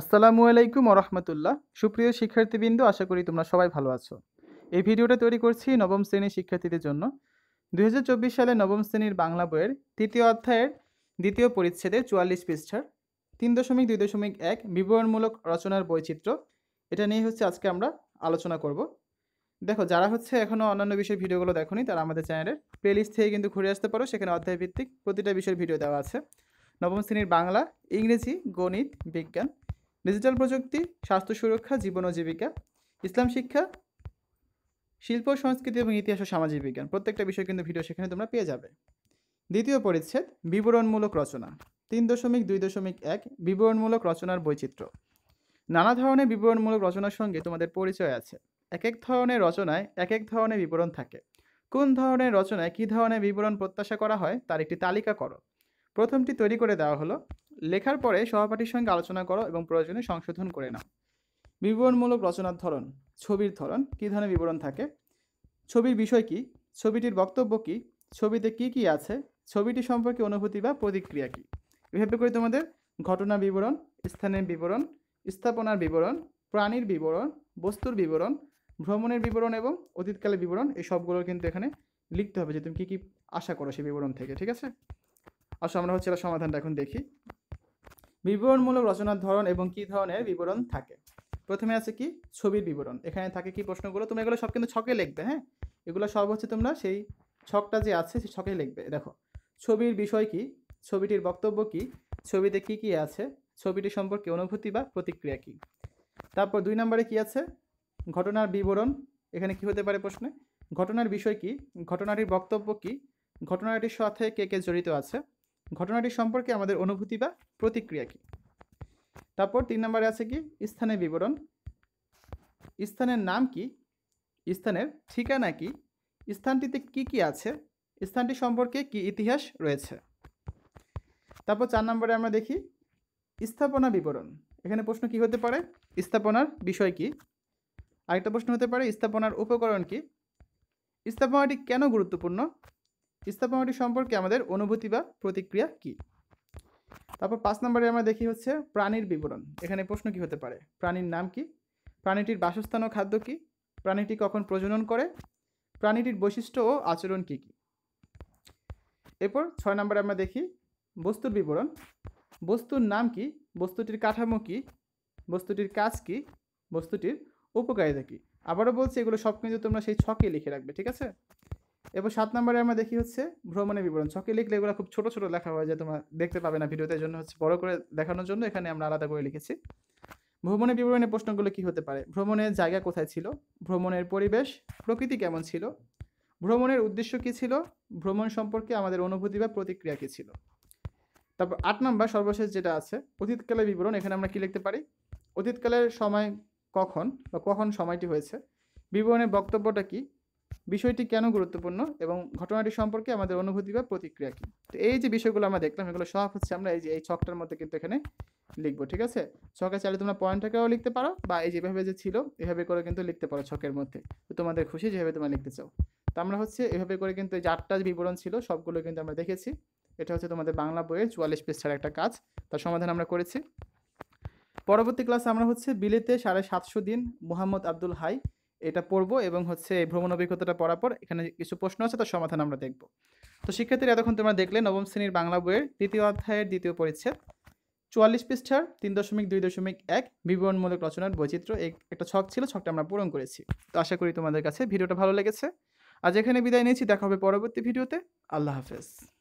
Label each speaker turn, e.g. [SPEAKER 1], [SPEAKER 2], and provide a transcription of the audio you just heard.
[SPEAKER 1] আসসালামু আলাইকুম রহমতুল্লাহ সুপ্রিয় শিক্ষার্থীবৃন্দ আশা করি তোমরা সবাই ভালো আছো এই ভিডিওটা তৈরি করছি নবম শ্রেণীর শিক্ষার্থীদের জন্য দুই সালে নবম শ্রেণীর বাংলা বইয়ের তৃতীয় অধ্যায়ের দ্বিতীয় পরিচ্ছেদে চুয়াল্লিশ পৃষ্ঠার তিন দশমিক দুই দশমিক এক বিবরণমূলক রচনার বৈচিত্র্য এটা নিয়ে হচ্ছে আজকে আমরা আলোচনা করব দেখো যারা হচ্ছে এখনও অন্যান্য বিষয়ের ভিডিওগুলো দেখনি তারা আমাদের চ্যানেলের প্লেলিস্ট থেকে কিন্তু ঘুরে আসতে পারো সেখানে অধ্যায় ভিত্তিক প্রতিটা বিষয়ের ভিডিও দেওয়া আছে নবম শ্রেণীর বাংলা ইংরেজি গণিত বিজ্ঞান ডিজিটাল প্রযুক্তি স্বাস্থ্য সুরক্ষা জীবন ও জীবিকা ইসলাম শিক্ষা শিল্প সংস্কৃতি এবং ইতিহাস ও সামাজিক বিজ্ঞান প্রত্যেকটা বিষয় কিন্তু ভিডিও সেখানে তোমরা পেয়ে যাবে দ্বিতীয় পরিচ্ছেদ বিবরণমূলক রচনা তিন দশমিক দুই দশমিক এক বিবরণমূলক রচনার বৈচিত্র্য নানা ধরনের বিবরণমূলক রচনার সঙ্গে তোমাদের পরিচয় আছে এক এক ধরনের রচনায় এক এক ধরনের বিবরণ থাকে কোন ধরনের রচনায় কী ধরনের বিবরণ প্রত্যাশা করা হয় তার একটি তালিকা করো প্রথমটি তৈরি করে দেওয়া হলো লেখার পরে সহপাঠীর সঙ্গে আলোচনা করো এবং প্রয়োজনে সংশোধন করে নাও বিবরণমূলক রচনার ধরন ছবির ধরন কী ধরনের বিবরণ থাকে ছবির বিষয় কি ছবিটির বক্তব্য কি ছবিতে কি কি আছে ছবিটি সম্পর্কে অনুভূতি বা প্রতিক্রিয়া কি এভাবে করে তোমাদের ঘটনা বিবরণ স্থানের বিবরণ স্থাপনার বিবরণ প্রাণীর বিবরণ বস্তুর বিবরণ ভ্রমণের বিবরণ এবং অতীতকালের বিবরণ এই সবগুলো কিন্তু এখানে লিখতে হবে যে তুমি কী কী আশা করো সেই বিবরণ থেকে ঠিক আছে আসো আমরা হচ্ছে সমাধানটা এখন দেখি বিবরণমূলক রচনার ধরন এবং কি ধরনের বিবরণ থাকে প্রথমে আছে কি ছবির বিবরণ এখানে থাকে কি প্রশ্নগুলো তোমরা এগুলো সব কিন্তু ছকে লিখবে হ্যাঁ এগুলো সব হচ্ছে তোমরা সেই ছকটা যে আছে সেই ছকে লিখবে দেখো ছবির বিষয় কি ছবিটির বক্তব্য কি ছবিতে কি কি আছে ছবিটি সম্পর্কে অনুভূতি বা প্রতিক্রিয়া কি তারপর দুই নম্বরে কি আছে ঘটনার বিবরণ এখানে কি হতে পারে প্রশ্নে ঘটনার বিষয় কি ঘটনাটির বক্তব্য কি ঘটনাটির সাথে কে কে জড়িত আছে ঘটনাটি সম্পর্কে আমাদের অনুভূতি বা প্রতিক্রিয়া কী তারপর তিন নম্বরে আছে কি স্থানের বিবরণ স্থানের নাম কি স্থানের ঠিকানা কি স্থানটিতে কি কি আছে স্থানটি সম্পর্কে কি ইতিহাস রয়েছে তারপর চার নম্বরে আমরা দেখি স্থাপনা বিবরণ এখানে প্রশ্ন কি হতে পারে স্থাপনার বিষয় কি আরেকটা প্রশ্ন হতে পারে স্থাপনার উপকরণ কি স্থাপনাটি কেন গুরুত্বপূর্ণ স্থাপনাটি সম্পর্কে আমাদের অনুভূতি বা প্রতিক্রিয়া কী তারপর পাঁচ নম্বরে আমরা দেখি হচ্ছে প্রাণীর বিবরণ এখানে প্রশ্ন কি হতে পারে প্রাণীর নাম কি প্রাণীটির বাসস্থান ও খাদ্য কী প্রাণীটি কখন প্রজনন করে প্রাণীটির বৈশিষ্ট্য ও আচরণ কী কী এরপর ছয় নম্বরে আমরা দেখি বস্তুর বিবরণ বস্তুর নাম কি বস্তুটির কাঠামো কি বস্তুটির কাজ কি বস্তুটির উপকারিতা কী আবারও বলছি এগুলো সব কিন্তু তোমরা সেই ছকে লিখে রাখবে ঠিক আছে এবং সাত নম্বরে আমরা দেখি হচ্ছে ভ্রমণের বিবরণ ছকে লিখলে এগুলো খুব ছোট ছোট লেখা হয় যে তোমরা দেখতে পাবে না ভিডিওতে জন্য হচ্ছে বড় করে দেখানোর জন্য এখানে আমরা আলাদা করে লিখেছি ভ্রমণের বিবরণের প্রশ্নগুলো কি হতে পারে ভ্রমণের জায়গা কোথায় ছিল ভ্রমণের পরিবেশ প্রকৃতি কেমন ছিল ভ্রমণের উদ্দেশ্য কী ছিল ভ্রমণ সম্পর্কে আমাদের অনুভূতি বা প্রতিক্রিয়া কী ছিল তারপর আট নম্বর সর্বশেষ যেটা আছে অতীতকালের বিবরণ এখানে আমরা কি লিখতে পারি অতীতকালের সময় কখন বা কখন সময়টি হয়েছে বিবরণের বক্তব্যটা কি বিষয়টি কেন গুরুত্বপূর্ণ এবং ঘটনাটি সম্পর্কে আমাদের অনুভূতি বা প্রতিক্রিয়া কী তো এই যে বিষয়গুলো আমরা দেখলাম এগুলো সব হচ্ছে আমরা এই যে এই ছকটার মধ্যে কিন্তু এখানে লিখবো ঠিক আছে ছকে চাইলে তোমরা পয়েন্টটাকেও লিখতে পারো বা এই যেভাবে যে ছিল এভাবে করে কিন্তু লিখতে পারো ছকের মধ্যে তো তোমাদের খুশি যেভাবে তোমরা লিখতে চাও তো আমরা হচ্ছে এভাবে করে কিন্তু যে বিবরণ ছিল সবগুলো কিন্তু আমরা দেখেছি এটা হচ্ছে তোমাদের বাংলা বইয়ের চুয়াল্লিশ পৃষ্ঠার একটা কাজ তার সমাধান আমরা করেছি পরবর্তী ক্লাসে আমরা হচ্ছে বিলেতে সাড়ে সাতশো দিন মোহাম্মদ আব্দুল হাই এটা পড়ব এবং হচ্ছে এই ভ্রমণ অভিজ্ঞতাটা পড়ার পর এখানে কিছু প্রশ্ন আছে তার সমাধান আমরা দেখব তো শিক্ষার্থীরা এতক্ষণ তোমরা দেখলে নবম শ্রেণীর বাংলা বইয়ের দ্বিতীয় অধ্যায়ের দ্বিতীয় পরিচ্ছেদ চুয়াল্লিশ পৃষ্ঠার তিন দশমিক দুই দশমিক এক বিবরণমূলক রচনার বৈচিত্র্য একটা ছক ছিল ছকটা আমরা পূরণ করেছি তো আশা করি তোমাদের কাছে ভিডিওটা ভালো লেগেছে আজ এখানে বিদায় নিয়েছি দেখা হবে পরবর্তী ভিডিওতে আল্লাহ হাফেজ